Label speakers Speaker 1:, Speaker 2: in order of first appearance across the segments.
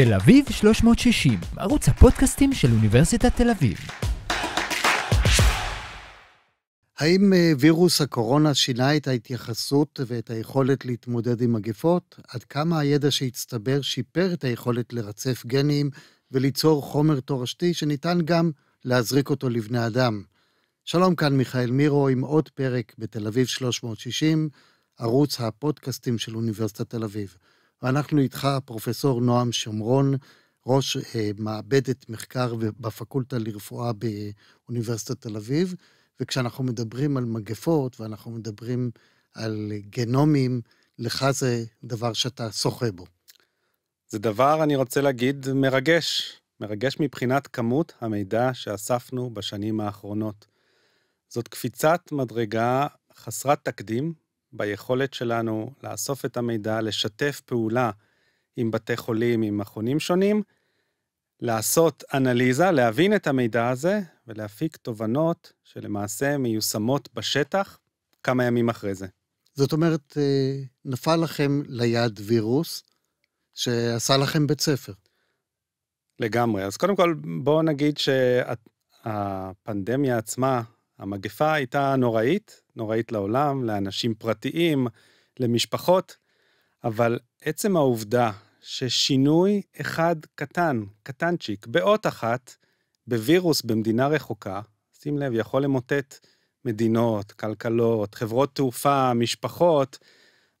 Speaker 1: תל אביב 360, ערוץ הפודקאסטים של אוניברסיטת תל אביב. האם אה, וירוס הקורונה שינה את ההתייחסות ואת היכולת להתמודד עם מגפות? עד כמה הידע שהצטבר שיפר את היכולת לרצף גנים וליצור חומר תורשתי שניתן גם להזריק אותו לבני אדם? שלום, כאן מיכאל מירו עם עוד פרק בתל אביב 360, ערוץ הפודקאסטים של אוניברסיטת תל אביב. ואנחנו איתך, פרופסור נועם שומרון, ראש אה, מעבדת מחקר בפקולטה לרפואה באוניברסיטת תל אביב, וכשאנחנו מדברים על מגפות ואנחנו מדברים על גנומים, לך זה דבר שאתה שוחה
Speaker 2: בו. זה דבר, אני רוצה להגיד, מרגש. מרגש מבחינת כמות המידע שאספנו בשנים האחרונות. זאת קפיצת מדרגה חסרת תקדים ביכולת שלנו לאסוף את המידע, לשתף פעולה עם בתי חולים, עם מכונים שונים, לעשות אנליזה, להבין את המידע הזה ולהפיק תובנות שלמעשה מיושמות בשטח כמה ימים אחרי זה.
Speaker 1: זאת אומרת, אה, נפל לכם ליד וירוס
Speaker 2: שעשה לכם בית ספר. לגמרי. אז קודם כל, בואו נגיד שהפנדמיה עצמה המגפה הייתה נוראית, נוראית לעולם, לאנשים פרטיים, למשפחות, אבל עצם העובדה ששינוי אחד קטן, קטנצ'יק, באות אחת, בווירוס במדינה רחוקה, שים לב, יכול למוטט מדינות, כלכלות, חברות תעופה, משפחות,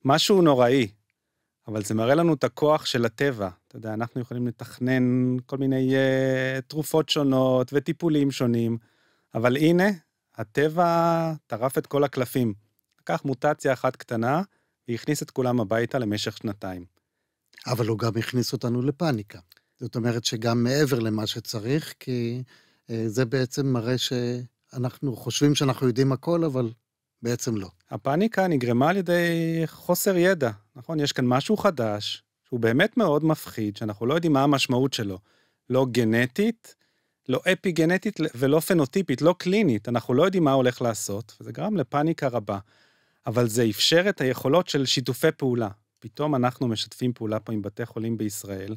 Speaker 2: משהו נוראי. אבל זה מראה לנו את הכוח של הטבע. אתה יודע, אנחנו יכולים לתכנן כל מיני uh, תרופות שונות וטיפולים שונים, אבל הנה, הטבע טרף את כל הקלפים. לקח מוטציה אחת קטנה, והכניס את כולם הביתה למשך שנתיים.
Speaker 1: אבל הוא גם הכניס אותנו לפאניקה. זאת אומרת שגם מעבר למה שצריך, כי אה, זה בעצם מראה שאנחנו חושבים שאנחנו יודעים הכל, אבל
Speaker 2: בעצם לא. הפאניקה נגרמה על ידי חוסר ידע, נכון? יש כאן משהו חדש, שהוא באמת מאוד מפחיד, שאנחנו לא יודעים מה המשמעות שלו. לא גנטית, לא אפי-גנטית ולא פנוטיפית, לא קלינית, אנחנו לא יודעים מה הולך לעשות, וזה גרם לפאניקה רבה. אבל זה אפשר את היכולות של שיתופי פעולה. פתאום אנחנו משתפים פעולה פה עם בתי חולים בישראל,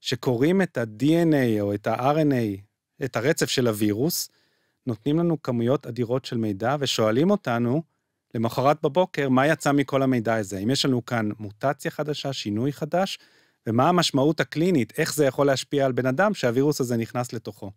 Speaker 2: שקוראים את ה-DNA או את ה-RNA, את הרצף של הווירוס, נותנים לנו כמויות אדירות של מידע ושואלים אותנו, למחרת בבוקר, מה יצא מכל המידע הזה? אם יש לנו כאן מוטציה חדשה, שינוי חדש, ומה המשמעות הקלינית, איך זה יכול להשפיע על בן אדם שהווירוס הזה נכנס לתוכו.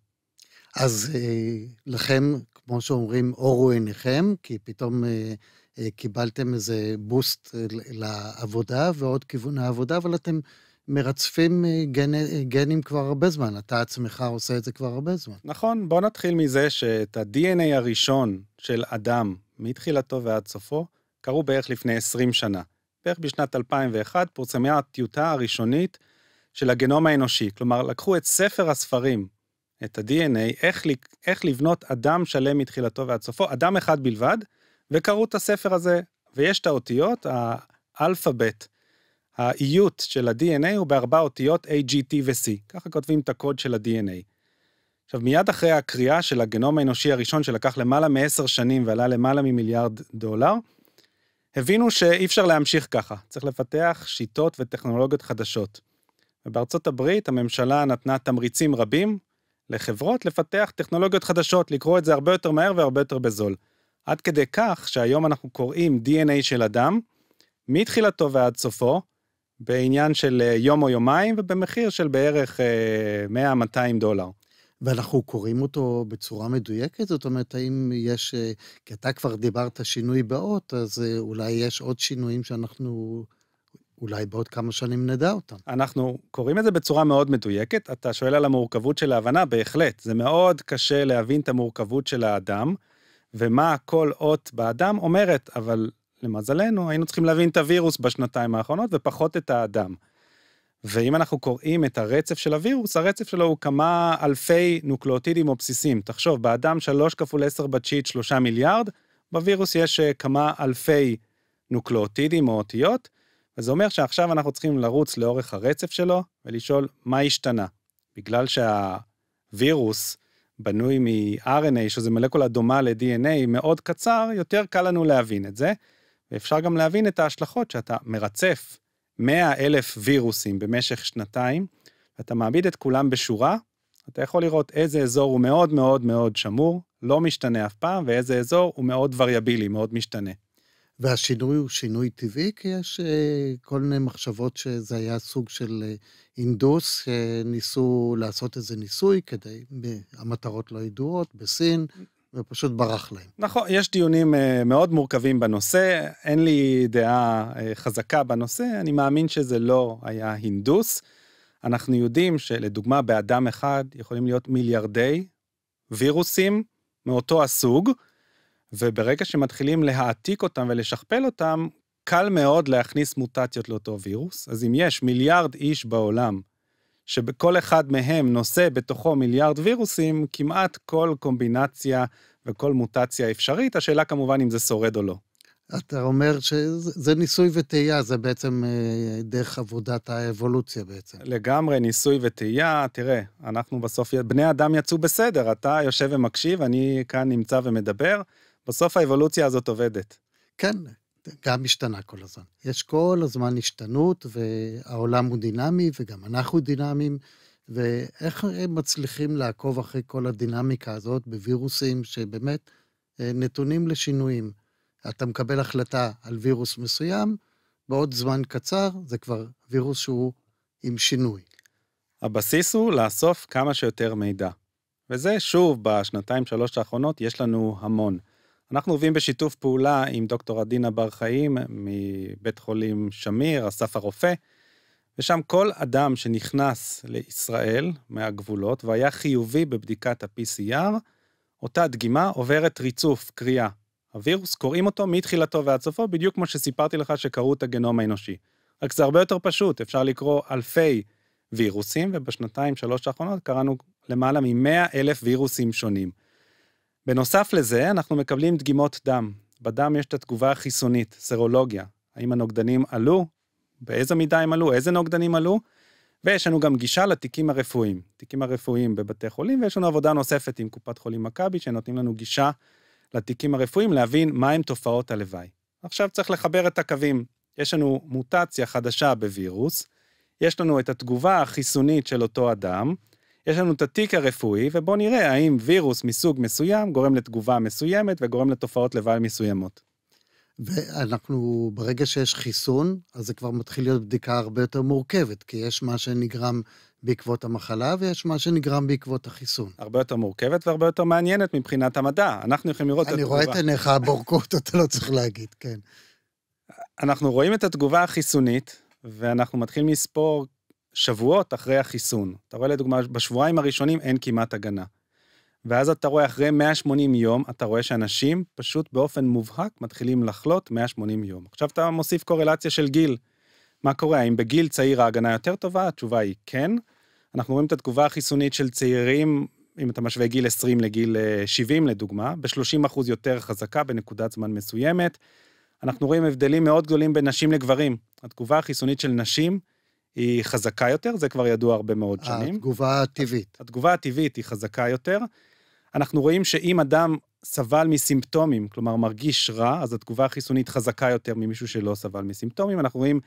Speaker 1: אז אה, לכם, כמו שאומרים, אורו עיניכם, כי פתאום אה, אה, קיבלתם איזה בוסט אה, לעבודה ועוד כיוון העבודה, אבל אתם מרצפים אה, גני, אה, גנים כבר הרבה זמן, אתה עצמך עושה את זה כבר הרבה
Speaker 2: זמן. נכון, בוא נתחיל מזה שאת ה-DNA הראשון של אדם, מתחילתו ועד סופו, קרו בערך לפני 20 שנה. בערך בשנת 2001 פורסמה הטיוטה הראשונית של הגנום האנושי. כלומר, לקחו את ספר הספרים את ה-DNA, איך, איך לבנות אדם שלם מתחילתו ועד סופו, אדם אחד בלבד, וקראו את הספר הזה, ויש את האותיות, האלפאבית, האיות של ה-DNA הוא בארבע אותיות A, G, T ו-C, ככה כותבים את הקוד של ה-DNA. עכשיו, מיד אחרי הקריאה של הגנום האנושי הראשון, שלקח למעלה מעשר שנים ועלה למעלה ממיליארד דולר, הבינו שאי אפשר להמשיך ככה, צריך לפתח שיטות וטכנולוגיות חדשות. ובארצות הברית הממשלה נתנה תמריצים רבים לחברות לפתח טכנולוגיות חדשות, לקרוא את זה הרבה יותר מהר והרבה יותר בזול. עד כדי כך שהיום אנחנו קוראים DNA של אדם, מתחילתו ועד סופו, בעניין של אה, יום או יומיים ובמחיר של בערך 100-200 אה, דולר. ואנחנו
Speaker 1: קוראים אותו בצורה מדויקת? זאת אומרת, האם יש, אה, כי אתה כבר דיברת שינוי באות, אז אולי יש עוד שינויים שאנחנו אולי בעוד כמה שנים
Speaker 2: נדע אותם. אנחנו קוראים את זה בצורה מאוד מדויקת. אתה שואל על המורכבות של ההבנה, בהחלט. זה מאוד קשה להבין את המורכבות של האדם, ומה כל אות באדם אומרת, אבל למזלנו, היינו צריכים להבין את הווירוס בשנתיים האחרונות ופחות את האדם. ואם אנחנו קוראים את הרצף של הווירוס, הרצף שלו הוא כמה אלפי נוקלאוטידים או בסיסים. תחשוב, באדם 3 כפול 10 בתשיעית 3 מיליארד, בווירוס יש אה, כמה אלפי נוקלאוטידים או אותיות, וזה אומר שעכשיו אנחנו צריכים לרוץ לאורך הרצף שלו ולשאול מה השתנה. בגלל שהווירוס בנוי מ-RNA, שזה מלקולה דומה ל-DNA, מאוד קצר, יותר קל לנו להבין את זה, ואפשר גם להבין את ההשלכות שאתה מרצף 100 אלף וירוסים במשך שנתיים, ואתה מעמיד את כולם בשורה, אתה יכול לראות איזה אזור הוא מאוד מאוד מאוד שמור, לא משתנה אף פעם, ואיזה אזור הוא מאוד וריאבילי, מאוד משתנה.
Speaker 1: והשינוי הוא שינוי טבעי, כי יש אה, כל מיני מחשבות שזה היה סוג של אה, הינדוס, שניסו לעשות איזה ניסוי כדי, המטרות לא ידועות, בסין, ופשוט ברח להם.
Speaker 2: נכון, יש דיונים אה, מאוד מורכבים בנושא, אין לי דעה חזקה בנושא, אני מאמין שזה לא היה הינדוס. אנחנו יודעים שלדוגמה באדם אחד יכולים להיות מיליארדי וירוסים מאותו הסוג, וברגע שמתחילים להעתיק אותם ולשכפל אותם, קל מאוד להכניס מוטציות לאותו וירוס. אז אם יש מיליארד איש בעולם, שבכל אחד מהם נושא בתוכו מיליארד וירוסים, כמעט כל קומבינציה וכל מוטציה אפשרית, השאלה כמובן אם זה שורד או לא.
Speaker 1: אתה אומר שזה ניסוי וטעייה, זה בעצם אה, דרך עבודת
Speaker 2: האבולוציה בעצם. לגמרי, ניסוי וטעייה. תראה, אנחנו בסוף, בני אדם יצאו בסדר, אתה יושב ומקשיב, אני כאן נמצא ומדבר. בסוף האבולוציה הזאת עובדת.
Speaker 1: כן, גם השתנה כל הזמן. יש כל הזמן השתנות, והעולם הוא דינמי, וגם אנחנו דינמיים, ואיך הם מצליחים לעקוב אחרי כל הדינמיקה הזאת בווירוסים שבאמת אה, נתונים לשינויים. אתה מקבל החלטה על וירוס מסוים, בעוד זמן קצר זה כבר וירוס
Speaker 2: שהוא עם שינוי. הבסיס הוא לאסוף כמה שיותר מידע. וזה, שוב, בשנתיים-שלוש האחרונות יש לנו המון. אנחנו עובדים בשיתוף פעולה עם דוקטור עדינה בר חיים מבית חולים שמיר, אסף הרופא, ושם כל אדם שנכנס לישראל מהגבולות והיה חיובי בבדיקת ה-PCR, אותה דגימה עוברת ריצוף, קריאה. הווירוס, קוראים אותו מתחילתו ועד סופו, בדיוק כמו שסיפרתי לך שקראו את הגנום האנושי. רק זה הרבה יותר פשוט, אפשר לקרוא אלפי וירוסים, ובשנתיים, שלוש האחרונות קראנו למעלה מ-100 אלף וירוסים שונים. בנוסף לזה, אנחנו מקבלים דגימות דם. בדם יש את התגובה החיסונית, סרולוגיה. האם הנוגדנים עלו? באיזה מידה הם עלו? איזה נוגדנים עלו? ויש לנו גם גישה לתיקים הרפואיים. תיקים הרפואיים בבתי חולים, ויש לנו עבודה נוספת עם קופת חולים מכבי, שנותנים לנו גישה לתיקים הרפואיים, להבין מהם תופעות הלוואי. עכשיו צריך לחבר את הקווים. יש לנו מוטציה חדשה בווירוס, יש לנו את התגובה החיסונית של אותו אדם, יש לנו את התיק הרפואי, ובואו נראה האם וירוס מסוג מסוים גורם לתגובה מסוימת וגורם לתופעות לוואי מסוימות.
Speaker 1: ואנחנו, ברגע שיש חיסון, אז זה כבר מתחיל להיות בדיקה הרבה יותר מורכבת, כי יש מה שנגרם בעקבות המחלה ויש מה שנגרם בעקבות החיסון. הרבה
Speaker 2: יותר מורכבת והרבה יותר מעניינת מבחינת המדע. אנחנו יכולים לראות את התגובה. אני רואה את עיניך הבורקות, אתה לא צריך להגיד, כן. אנחנו רואים את התגובה החיסונית, ואנחנו מתחילים לספור שבועות אחרי החיסון. אתה רואה לדוגמה, בשבועיים הראשונים אין כמעט הגנה. ואז אתה רואה אחרי 180 יום, אתה רואה שאנשים פשוט באופן מובהק מתחילים לחלות 180 יום. עכשיו אתה מוסיף קורלציה של גיל. מה קורה? האם בגיל צעיר ההגנה יותר טובה? התשובה היא כן. אנחנו רואים את התגובה החיסונית של צעירים, אם אתה משווה גיל 20 לגיל 70 אה, לדוגמה, ב-30% אחוז יותר חזקה בנקודת זמן מסוימת. אנחנו רואים הבדלים מאוד גדולים בין נשים לגברים. התגובה החיסונית של נשים היא חזקה יותר, זה כבר ידוע הרבה מאוד התגובה שנים. התגובה הטבעית. התגובה הטבעית היא חזקה יותר. אנחנו רואים שאם אדם סבל מסימפטומים, כלומר מרגיש רע, אז התגובה החיסונית חזקה יותר ממישהו שלא סבל מסימפטומים. אנחנו רואים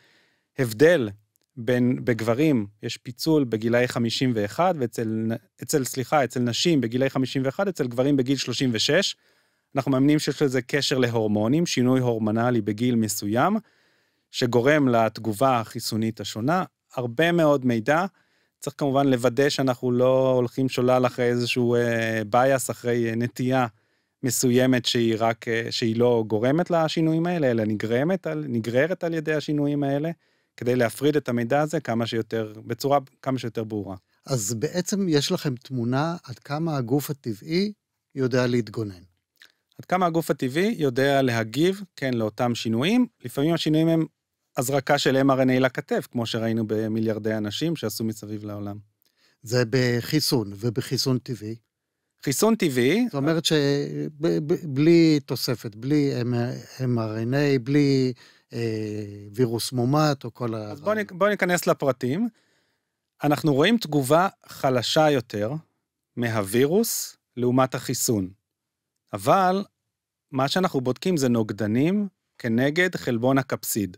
Speaker 2: הבדל בין, בגברים, יש פיצול בגילאי 51, ואצל, אצל, סליחה, אצל נשים בגילאי 51, אצל גברים בגיל 36. אנחנו מאמינים שיש לזה קשר להורמונים, שינוי הורמונלי בגיל מסוים, שגורם לתגובה החיסונית השונה. הרבה מאוד מידע. צריך כמובן לוודא שאנחנו לא הולכים שולל אחרי איזשהו אה, bias, אחרי אה, נטייה מסוימת שהיא רק, אה, שהיא לא גורמת לשינויים האלה, אלא נגרמת, על, נגררת על ידי השינויים האלה, כדי להפריד את המידע הזה כמה שיותר, בצורה כמה שיותר ברורה.
Speaker 1: אז בעצם יש לכם תמונה עד כמה
Speaker 2: הגוף הטבעי יודע להתגונן. עד כמה הגוף הטבעי יודע להגיב, כן, לאותם שינויים. לפעמים השינויים הם הזרקה של mRNA לכתף, כמו שראינו במיליארדי אנשים שעשו מסביב לעולם. זה בחיסון, ובחיסון טבעי.
Speaker 1: חיסון טבעי... זאת אומרת שבלי תוספת, בלי
Speaker 2: mRNA, בלי אה, וירוס מומת או כל ה... אז בואו בוא ניכנס לפרטים. אנחנו רואים תגובה חלשה יותר מהווירוס לעומת החיסון. אבל מה שאנחנו בודקים זה נוגדנים כנגד חלבון הקפסיד.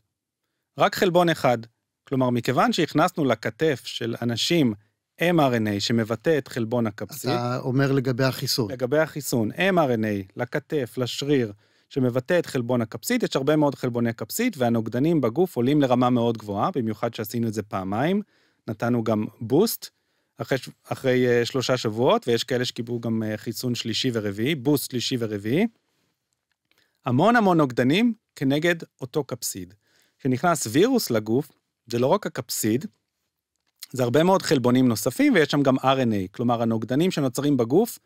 Speaker 2: רק חלבון אחד. כלומר, מכיוון שהכנסנו לכתף של אנשים mRNA שמבטא את חלבון הקפסיד... אתה אומר לגבי החיסון. לגבי החיסון, mRNA לכתף, לשריר, שמבטא את חלבון הקפסיד, יש הרבה מאוד חלבוני קפסיד, והנוגדנים בגוף עולים לרמה מאוד גבוהה, במיוחד שעשינו את זה פעמיים. נתנו גם בוסט אחרי, אחרי uh, שלושה שבועות, ויש כאלה שקיבלו גם uh, חיסון שלישי ורביעי, בוסט שלישי ורביעי. המון המון נוגדנים כנגד אותו קפסיד. כשנכנס וירוס לגוף, זה לא רק הקפסיד, זה הרבה מאוד חלבונים נוספים, ויש שם גם RNA, כלומר, הנוגדנים שנוצרים בגוף,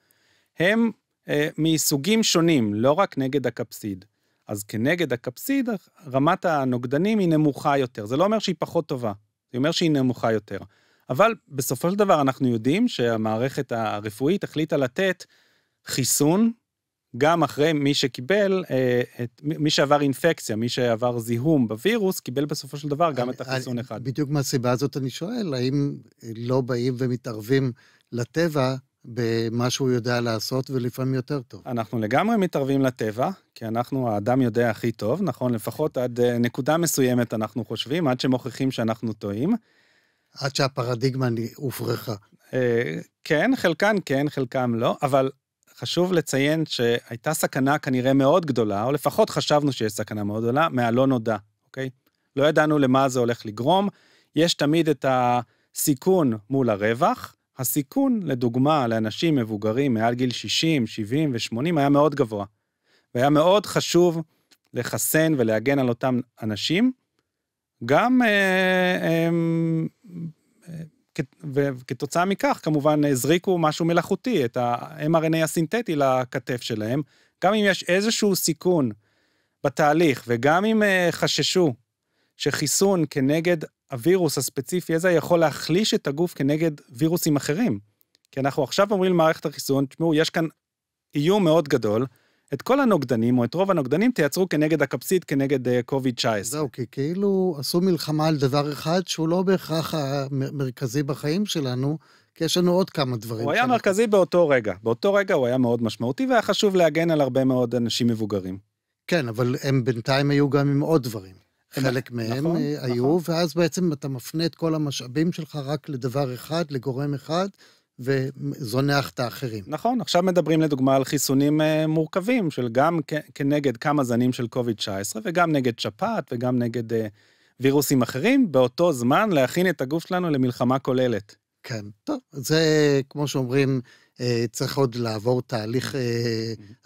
Speaker 2: הם אה, מסוגים שונים, לא רק נגד הקפסיד. אז כנגד הקפסיד, רמת הנוגדנים היא נמוכה יותר. זה לא אומר שהיא פחות טובה, זה אומר שהיא נמוכה יותר. אבל בסופו של דבר אנחנו יודעים שהמערכת הרפואית החליטה לתת חיסון גם אחרי מי שקיבל, אה, את, מי שעבר אינפקציה, מי שעבר זיהום בווירוס, קיבל בסופו של דבר גם אני, את החיסון אני, אחד. בדיוק מהסיבה
Speaker 1: הזאת אני שואל, האם לא באים ומתערבים לטבע במה שהוא
Speaker 2: יודע לעשות, ולפעמים יותר טוב. אנחנו לגמרי מתערבים לטבע, כי אנחנו, האדם יודע הכי טוב, נכון? לפחות עד אה, נקודה מסוימת אנחנו חושבים, עד שמוכיחים שאנחנו טועים. עד שהפרדיגמה הופרכה. אה, כן, חלקן כן, חלקן לא, אבל חשוב לציין שהייתה סכנה כנראה מאוד גדולה, או לפחות חשבנו שיש סכנה מאוד גדולה, מהלא נודע, אוקיי? לא ידענו למה זה הולך לגרום. יש תמיד את הסיכון מול הרווח. הסיכון, לדוגמה, לאנשים מבוגרים מעל גיל 60, 70 ו-80 היה מאוד גבוה. והיה מאוד חשוב לחסן ולהגן על אותם אנשים, גם אה, אה, וכתוצאה מכך, כמובן, הזריקו משהו מלאכותי, את ה-mRNA הסינתטי לכתף שלהם. גם אם יש איזשהו סיכון בתהליך, וגם אם אה, חששו שחיסון כנגד הווירוס הספציפי הזה יכול להחליש את הגוף כנגד וירוסים אחרים. כי אנחנו עכשיו אומרים למערכת החיסון, תשמעו, יש כאן איום מאוד גדול, את כל הנוגדנים, או את רוב הנוגדנים, תייצרו כנגד הקפסית, כנגד קוביד-19. אה, זהו,
Speaker 1: כי כאילו עשו מלחמה על דבר אחד שהוא לא בהכרח המרכזי בחיים שלנו, כי יש לנו עוד כמה דברים. הוא היה
Speaker 2: שאנחנו... מרכזי באותו רגע. באותו רגע הוא היה מאוד משמעותי, והיה חשוב להגן על הרבה מאוד אנשים מבוגרים. כן, אבל הם
Speaker 1: בינתיים היו גם עם עוד דברים. חלק מהם נכון, אה, נכון. היו, נכון. ואז בעצם אתה מפנה את כל המשאבים שלך רק לדבר אחד, לגורם אחד, וזונח את האחרים.
Speaker 2: נכון, עכשיו מדברים לדוגמה על חיסונים אה, מורכבים, של גם כנגד כמה זנים של קוביד-19, וגם נגד שפעת, וגם נגד אה, וירוסים אחרים, באותו זמן להכין את הגוף שלנו למלחמה כוללת. כן, טוב, זה כמו שאומרים, אה, צריך
Speaker 1: עוד לעבור תהליך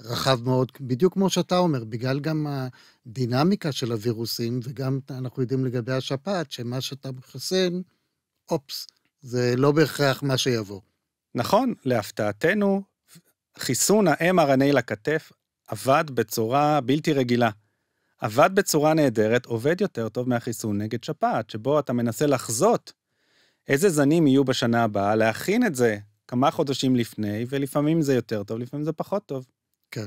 Speaker 1: רחב מאוד, בדיוק כמו שאתה אומר, בגלל גם הדינמיקה של הווירוסים, וגם אנחנו יודעים לגבי השפעת, שמה שאתה מחסן,
Speaker 2: אופס, זה לא בהכרח מה שיבוא. נכון, להפתעתנו, חיסון ה-mRNA לכתף עבד בצורה בלתי רגילה. עבד בצורה נהדרת, עובד יותר טוב מהחיסון נגד שפעת, שבו אתה מנסה לחזות איזה זנים יהיו בשנה הבאה, להכין את זה כמה חודשים לפני, ולפעמים זה יותר טוב, לפעמים זה פחות טוב. כן.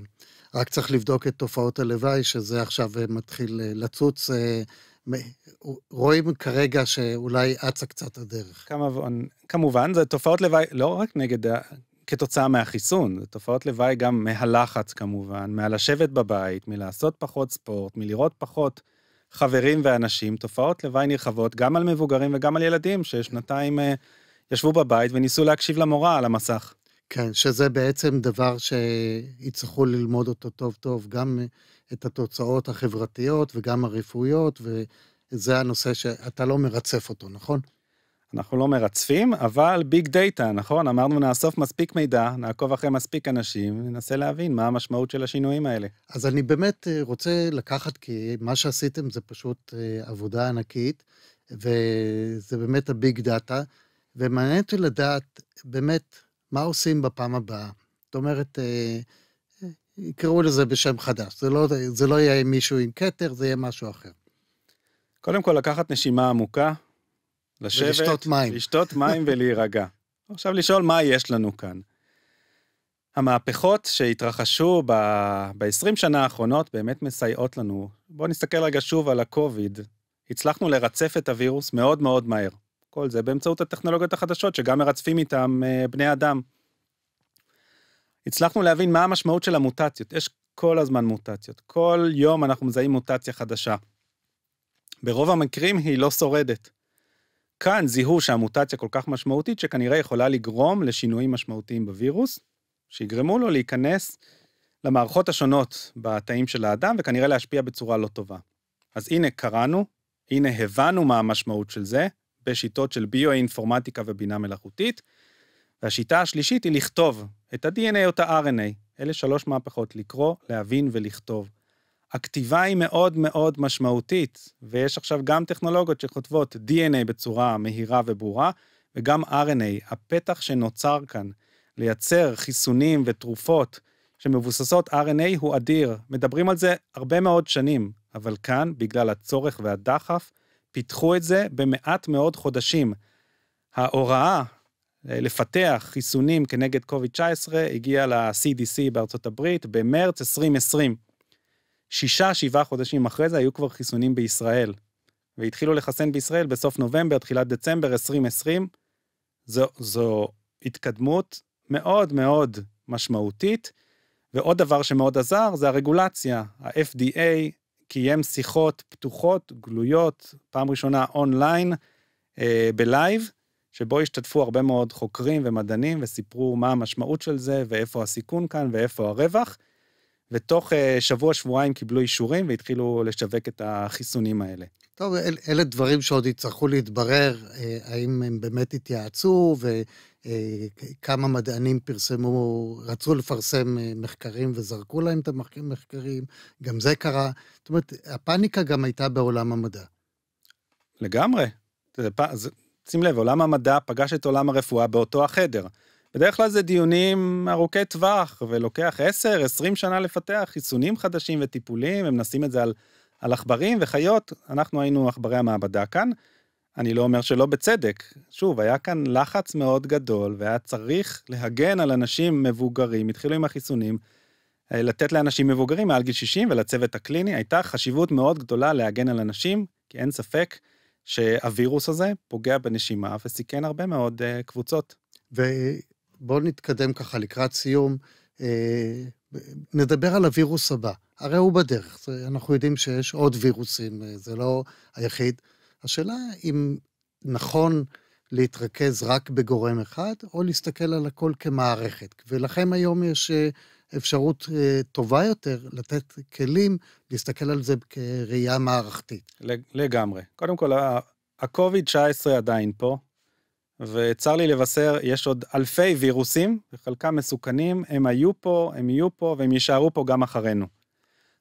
Speaker 2: רק צריך לבדוק את תופעות הלוואי, שזה עכשיו
Speaker 1: אה, מתחיל אה, לצוץ אה, רואים כרגע שאולי אצה קצת הדרך.
Speaker 2: כמובן, כמובן, זה תופעות לוואי לא רק נגד, כתוצאה מהחיסון, זה תופעות לוואי גם מהלחץ כמובן, מהלשבת בבית, מלעשות פחות ספורט, מלראות פחות חברים ואנשים, תופעות לוואי נרחבות גם על מבוגרים וגם על ילדים ששנתיים אה, ישבו בבית וניסו להקשיב למורה על המסך. כן, שזה
Speaker 1: בעצם דבר שיצטרכו ללמוד אותו טוב-טוב, גם אה, את התוצאות
Speaker 2: החברתיות וגם הרפואיות, וזה הנושא שאתה לא מרצף אותו, נכון? אנחנו לא מרצפים, אבל ביג דאטה, נכון? אמרנו נאסוף מספיק מידע, נעקוב אחרי מספיק אנשים, ננסה להבין מה המשמעות של השינויים האלה. אז אני באמת אה, רוצה לקחת,
Speaker 1: כי מה שעשיתם זה פשוט אה, עבודה ענקית, וזה באמת הביג דאטה, ומעניין אותי לדעת באמת מה עושים בפעם הבאה? זאת אומרת, אה, אה, יקראו לזה בשם חדש. זה לא, זה לא יהיה מישהו עם כתר, זה יהיה משהו אחר.
Speaker 2: קודם כל, לקחת נשימה עמוקה, לשבת, ולשתות מים, לשתות מים ולהירגע. עכשיו לשאול מה יש לנו כאן. המהפכות שהתרחשו ב-20 ב- שנה האחרונות באמת מסייעות לנו. בואו נסתכל רגע שוב על ה-COVID. הצלחנו לרצף את הווירוס מאוד מאוד מהר. כל זה באמצעות הטכנולוגיות החדשות שגם מרצפים איתם אה, בני אדם. הצלחנו להבין מה המשמעות של המוטציות, יש כל הזמן מוטציות, כל יום אנחנו מזהים מוטציה חדשה. ברוב המקרים היא לא שורדת. כאן זיהו שהמוטציה כל כך משמעותית שכנראה יכולה לגרום לשינויים משמעותיים בווירוס, שיגרמו לו להיכנס למערכות השונות בתאים של האדם וכנראה להשפיע בצורה לא טובה. אז הנה קראנו, הנה הבנו מה המשמעות של זה, כלפי שיטות של ביו-אינפורמטיקה ובינה מלאכותית. והשיטה השלישית היא לכתוב את ה-DNA או את ה-RNA. אלה שלוש מהפכות, לקרוא, להבין ולכתוב. הכתיבה היא מאוד מאוד משמעותית, ויש עכשיו גם טכנולוגיות שכותבות DNA בצורה מהירה וברורה, וגם RNA. הפתח שנוצר כאן לייצר חיסונים ותרופות שמבוססות RNA הוא אדיר. מדברים על זה הרבה מאוד שנים, אבל כאן, בגלל הצורך והדחף, פיתחו את זה במעט מאוד חודשים. ההוראה אה, לפתח חיסונים כנגד COVID-19 הגיעה ל-CDC בארצות הברית במרץ 2020. שישה, שבעה חודשים אחרי זה היו כבר חיסונים בישראל. והתחילו לחסן בישראל בסוף נובמבר, תחילת דצמבר 2020. זו, זו התקדמות מאוד מאוד משמעותית. ועוד דבר שמאוד עזר זה הרגולציה. ה-FDA קיים שיחות פתוחות, גלויות, פעם ראשונה אונליין, אה, בלייב, שבו השתתפו הרבה מאוד חוקרים ומדענים וסיפרו מה המשמעות של זה ואיפה הסיכון כאן ואיפה הרווח. ותוך אה, שבוע-שבועיים קיבלו אישורים והתחילו לשווק את החיסונים האלה.
Speaker 1: טוב, אל, אלה דברים שעוד יצטרכו להתברר, אה, האם הם באמת התייעצו, וכמה אה, מדענים פרסמו, רצו לפרסם מחקרים וזרקו להם את המחקרים, גם זה קרה. זאת אומרת,
Speaker 2: הפאניקה גם הייתה בעולם המדע. לגמרי. שים לב, עולם המדע פגש את עולם הרפואה באותו החדר. בדרך כלל זה דיונים ארוכי טווח, ולוקח 10-20 שנה לפתח חיסונים חדשים וטיפולים, הם מנסים את זה על, על עכברים וחיות, אנחנו היינו עכברי המעבדה כאן. אני לא אומר שלא בצדק, שוב, היה כאן לחץ מאוד גדול, והיה צריך להגן על אנשים מבוגרים, התחילו עם החיסונים, אה, לתת לאנשים מבוגרים מעל גיל 60 ולצוות הקליני, הייתה חשיבות מאוד גדולה להגן על אנשים, כי אין ספק שהווירוס הזה פוגע בנשימה וסיכן הרבה מאוד אה, קבוצות. ו... בואו נתקדם ככה לקראת סיום.
Speaker 1: אה, נדבר על הווירוס הבא. הרי הוא בדרך, אנחנו יודעים שיש עוד וירוסים, זה לא היחיד. השאלה אם נכון להתרכז רק בגורם אחד, או להסתכל על הכל כמערכת. ולכם היום יש אפשרות טובה יותר לתת כלים, להסתכל על זה
Speaker 2: כראייה מערכתית. לגמרי. קודם כל, ה-COVID-19 עדיין פה, וצר לי לבשר, יש עוד אלפי וירוסים, וחלקם מסוכנים, הם היו פה, הם יהיו פה, והם יישארו פה גם אחרינו.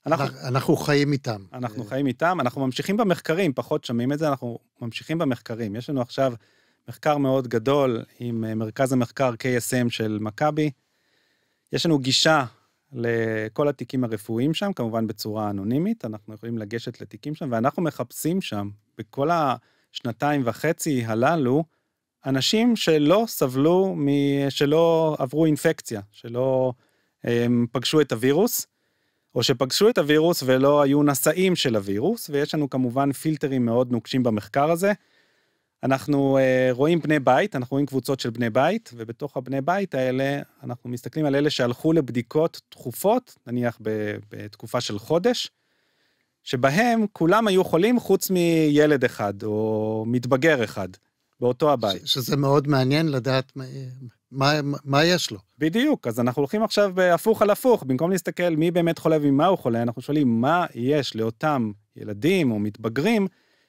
Speaker 2: אנחנו, אנחנו חיים איתם. אנחנו חיים איתם, אנחנו ממשיכים במחקרים, פחות שומעים את זה, אנחנו ממשיכים במחקרים. יש לנו עכשיו מחקר מאוד גדול עם אה, מרכז המחקר KSM של מכבי. יש לנו גישה לכל התיקים הרפואיים שם, כמובן בצורה אנונימית, אנחנו יכולים לגשת לתיקים שם, ואנחנו מחפשים שם, בכל השנתיים וחצי הללו, אנשים שלא סבלו, מ... שלא עברו אינפקציה, שלא הם, פגשו את הווירוס, או שפגשו את הווירוס ולא היו נשאים של הווירוס, ויש לנו כמובן פילטרים מאוד נוקשים במחקר הזה. אנחנו uh, רואים בני בית, אנחנו רואים קבוצות של בני בית, ובתוך הבני בית האלה, אנחנו מסתכלים על אלה שהלכו לבדיקות תכופות, נניח בתקופה של חודש, שבהם כולם היו חולים חוץ מילד אחד, או מתבגר אחד. באותו הבית. ש- שזה מאוד מעניין לדעת מה, מה, מה יש לו. בדיוק, אז אנחנו הולכים עכשיו בהפוך על הפוך, במקום להסתכל מי באמת חולה ועם מה הוא חולה, אנחנו שואלים מה יש לאותם ילדים או מתבגרים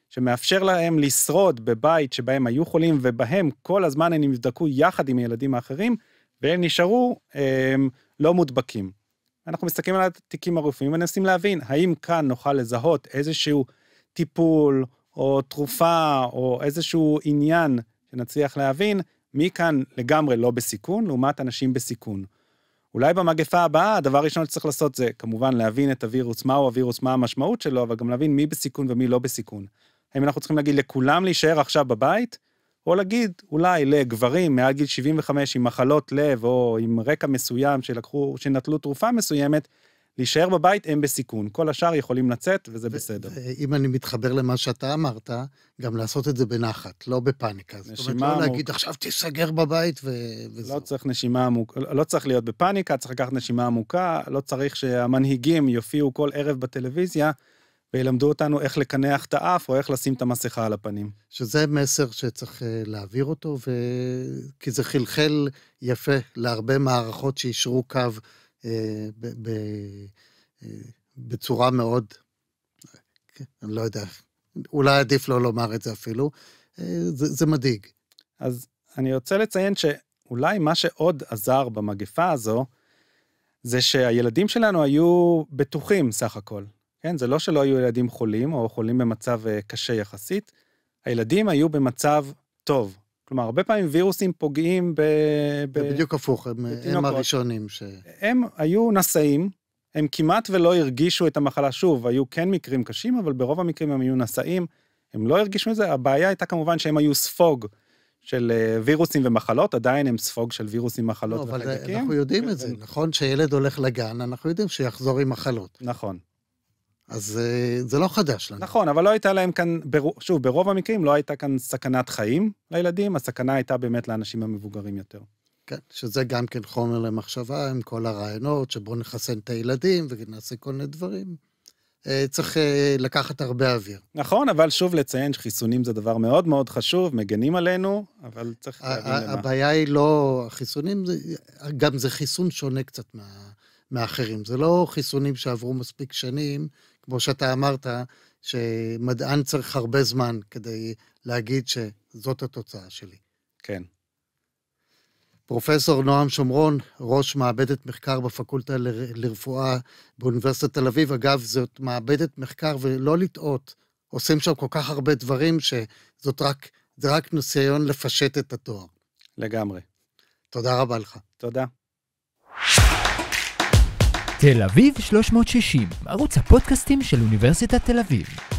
Speaker 2: שמאפשר להם לשרוד בבית שבהם היו חולים ובהם כל הזמן הם נבדקו יחד עם הילדים האחרים, והם נשארו הם, אמ, לא מודבקים. אנחנו מסתכלים על התיקים הרפואיים ומנסים להבין האם כאן נוכל לזהות איזשהו טיפול, או תרופה, או איזשהו עניין שנצליח להבין, מי כאן לגמרי לא בסיכון, לעומת אנשים בסיכון. אולי במגפה הבאה, הדבר הראשון שצריך לעשות זה כמובן להבין את הווירוס, מהו הווירוס, מה המשמעות שלו, אבל גם להבין מי בסיכון ומי לא בסיכון. האם אנחנו צריכים להגיד לכולם להישאר עכשיו בבית, או להגיד אולי לגברים מעל גיל 75 עם מחלות לב או עם רקע מסוים שלקחו, שנטלו תרופה מסוימת, להישאר בבית, הם בסיכון. כל השאר יכולים לצאת, וזה בסדר.
Speaker 1: אם אני מתחבר למה שאתה אמרת, גם לעשות את זה בנחת, לא בפאניקה. זאת אומרת, לא להגיד,
Speaker 2: עכשיו תיסגר בבית ו... וזהו. לא צריך נשימה עמוקה, לא, לא צריך להיות בפאניקה, צריך לקחת נשימה עמוקה, לא צריך שהמנהיגים יופיעו כל ערב בטלוויזיה. וילמדו אותנו איך לקנח את האף או איך לשים את המסכה על הפנים. שזה מסר שצריך אה,
Speaker 1: להעביר אותו, ו... כי זה חלחל יפה להרבה מערכות שאישרו קו ב, אה, בצורה מאוד,
Speaker 2: כן, אני לא יודע, אולי עדיף לא לומר את זה אפילו, אה, זה, זה מדאיג. אז אני רוצה לציין שאולי מה שעוד עזר במגפה הזו, זה שהילדים שלנו היו בטוחים סך הכל. כן, זה לא שלא היו ילדים חולים או חולים במצב אה, קשה יחסית, הילדים היו במצב טוב. כלומר, הרבה פעמים וירוסים פוגעים ב... ב... זה בדיוק הפוך, הם, הם הראשונים ש... הם היו נשאים, הם כמעט ולא הרגישו את המחלה. שוב, היו כן מקרים קשים, אבל ברוב המקרים הם היו נשאים, הם לא הרגישו את זה. הבעיה הייתה כמובן שהם היו ספוג של אה, וירוסים ומחלות, עדיין הם ספוג של וירוסים, מחלות לא, וחלקים. אבל
Speaker 1: אנחנו יודעים את זה, כן. נכון? כשילד הולך לגן, אנחנו יודעים שיחזור עם מחלות. נכון.
Speaker 2: אז אה, זה לא חדש לנו. נכון, אבל לא הייתה להם כאן, שוב, ברוב המקרים לא הייתה כאן סכנת חיים לילדים, הסכנה הייתה באמת לאנשים המבוגרים יותר. כן, שזה גם כן חומר למחשבה
Speaker 1: עם כל הרעיונות, שבואו נחסן את הילדים ונעשה כל מיני דברים. אה, צריך אה,
Speaker 2: לקחת הרבה אוויר. נכון, אבל שוב לציין שחיסונים זה דבר מאוד מאוד חשוב, מגנים עלינו, אבל צריך להבין למה. הבעיה היא לא החיסונים, גם זה חיסון שונה
Speaker 1: קצת מה... מאחרים. זה לא חיסונים שעברו מספיק שנים כמו שאתה אמרת, שמדען צריך הרבה זמן כדי להגיד שזאת התוצאה שלי. כן. פרופסור נועם שומרון, ראש מעבדת מחקר בפקולטה ל- לרפואה באוניברסיטת תל אביב. אגב, זאת מעבדת מחקר, ולא לטעות, עושים שם כל כך הרבה דברים שזאת רק, זה רק ניסיון לפשט את התואר. לגמרי. תודה רבה לך. תודה. תל אביב 360, ערוץ הפודקאסטים של אוניברסיטת תל אביב.